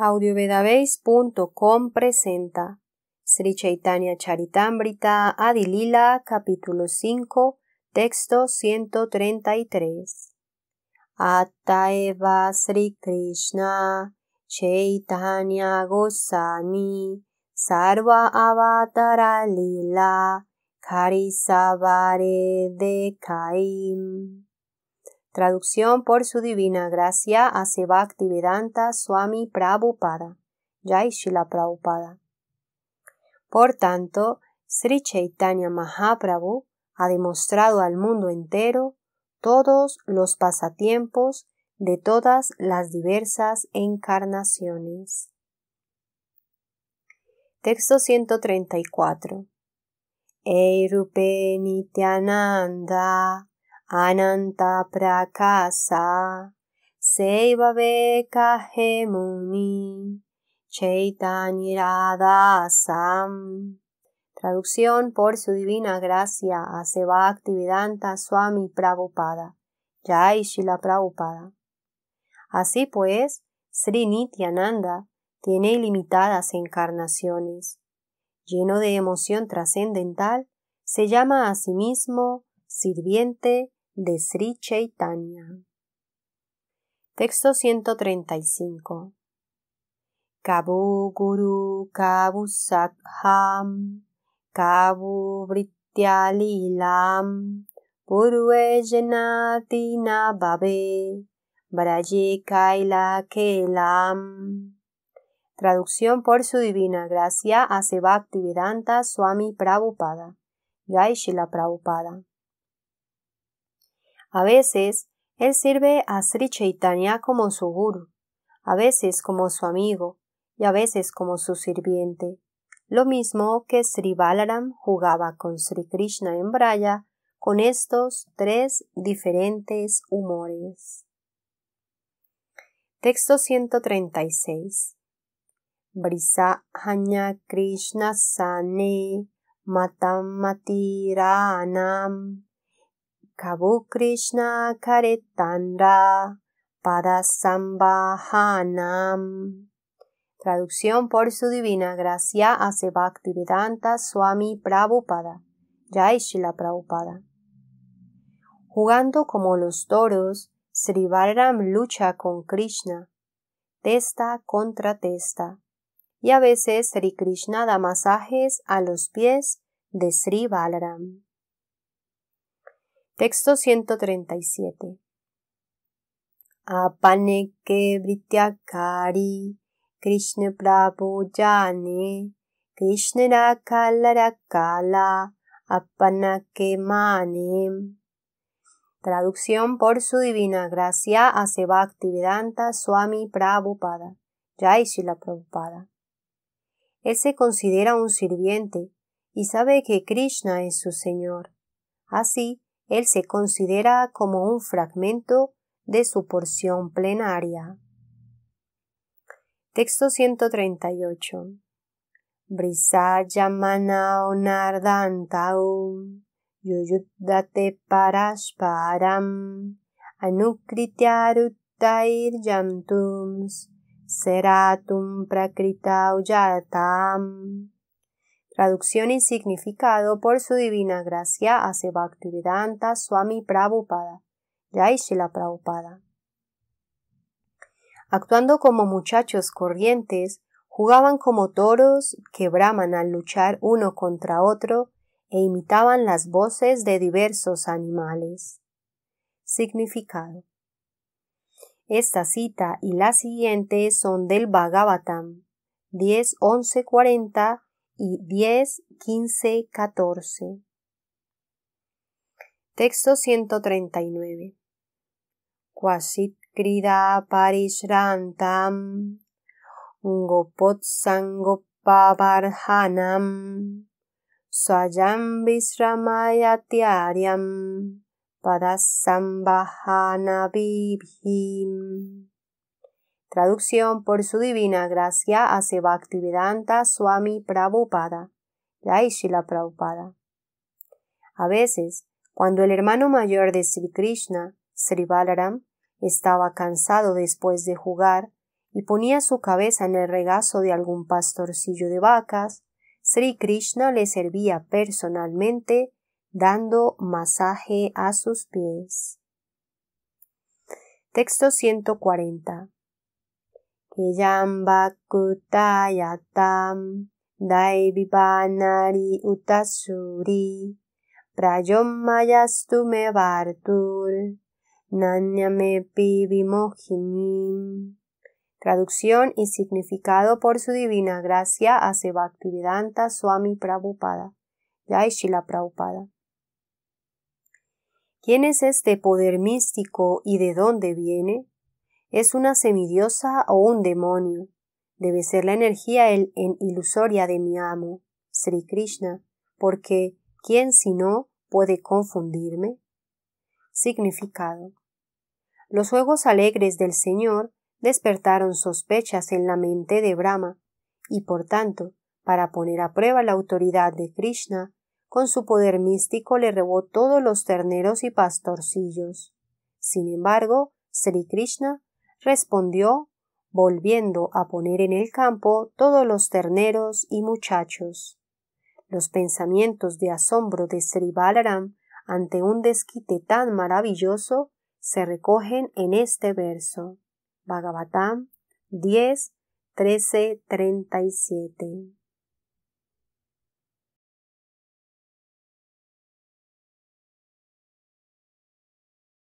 audiovedabase.com presenta Sri Chaitanya Charitamrita Adilila capítulo 5 texto 133 Ataeva Sri Krishna Chaitanya Gosani Sarva Avatara Lila Karisavare kaim Traducción por su divina gracia a Vedanta Swami Prabhupada. Jai Prabhupada. Por tanto, Sri Chaitanya Mahaprabhu ha demostrado al mundo entero todos los pasatiempos de todas las diversas encarnaciones. Texto 134. Eirupe Ananta Prakasa Seiva Hemuni DASAM Traducción por su divina gracia a Activedanta Swami Prabhupada. Jai Shila Prabhupada. Así pues, Sri Nityananda tiene ilimitadas encarnaciones. Lleno de emoción trascendental, se llama a sí mismo sirviente de Sri Chaitanya. Texto 135. Kabu Guru Kabu Sakham Kabu Vrityalilam Purve Jenati Babe, Braye Kaila Kelam Traducción por su divina gracia a Vedanta Swami Prabhupada. Gaishila Shila Prabhupada. A veces, él sirve a Sri Chaitanya como su guru, a veces como su amigo y a veces como su sirviente. Lo mismo que Sri Balaram jugaba con Sri Krishna en Braya con estos tres diferentes humores. Texto 136 Brisa Krishna Sane Matam Kabu Krishna Karetandra Padasambahanam. Traducción por su divina gracia hace Bhaktivedanta Swami Prabhupada, Yaishila Prabhupada. Jugando como los toros, Sri Balaram lucha con Krishna, testa contra testa, y a veces Sri Krishna da masajes a los pies de Sri Balaram. Texto 137. Apaneke Vrityakari Krishna Prabhu Krishna Rakala Rakala Apanake Manem. Traducción por su divina gracia a Bhaktivedanta Swami Prabhupada, Jai Shila Prabhupada. Él se considera un sirviente y sabe que Krishna es su Señor. Así, él se considera como un fragmento de su porción plenaria. Texto 138. Brisayamana onardantaum yuyuddate parasparam anukrityaruttair seratum prakritau yatam traducción y significado por su divina gracia hace Bhaktivedanta Swami Prabhupada, Yaishila Prabhupada. Actuando como muchachos corrientes, jugaban como toros que braman al luchar uno contra otro e imitaban las voces de diversos animales. Significado. Esta cita y la siguiente son del Bhagavatam 10.11.40 y 10, 15, 14. Texto 139. Quasit krida parishrantam gopot sangopavarhanam swayam visramayatiaryam padasambhana vibhim Traducción por su divina gracia a Bhaktivedanta Swami Prabhupada, la Prabhupada. A veces, cuando el hermano mayor de Sri Krishna, Sri Balaram, estaba cansado después de jugar y ponía su cabeza en el regazo de algún pastorcillo de vacas, Sri Krishna le servía personalmente dando masaje a sus pies. Texto 140 Hiyambakudayatam Daivipanari Utasuri tu me Bartur nanyame Traducción y significado por su divina gracia a Bhaktivedanta Swami Prabhupada. Yaishila Prabhupada. ¿Quién es este poder místico y de dónde viene? es una semidiosa o un demonio. Debe ser la energía el, en ilusoria de mi amo, Sri Krishna, porque ¿quién si no puede confundirme? Significado. Los juegos alegres del Señor despertaron sospechas en la mente de Brahma, y por tanto, para poner a prueba la autoridad de Krishna, con su poder místico le robó todos los terneros y pastorcillos. Sin embargo, Sri Krishna respondió, volviendo a poner en el campo todos los terneros y muchachos. Los pensamientos de asombro de Sri Balaram ante un desquite tan maravilloso se recogen en este verso. Bhagavatam 10, 13,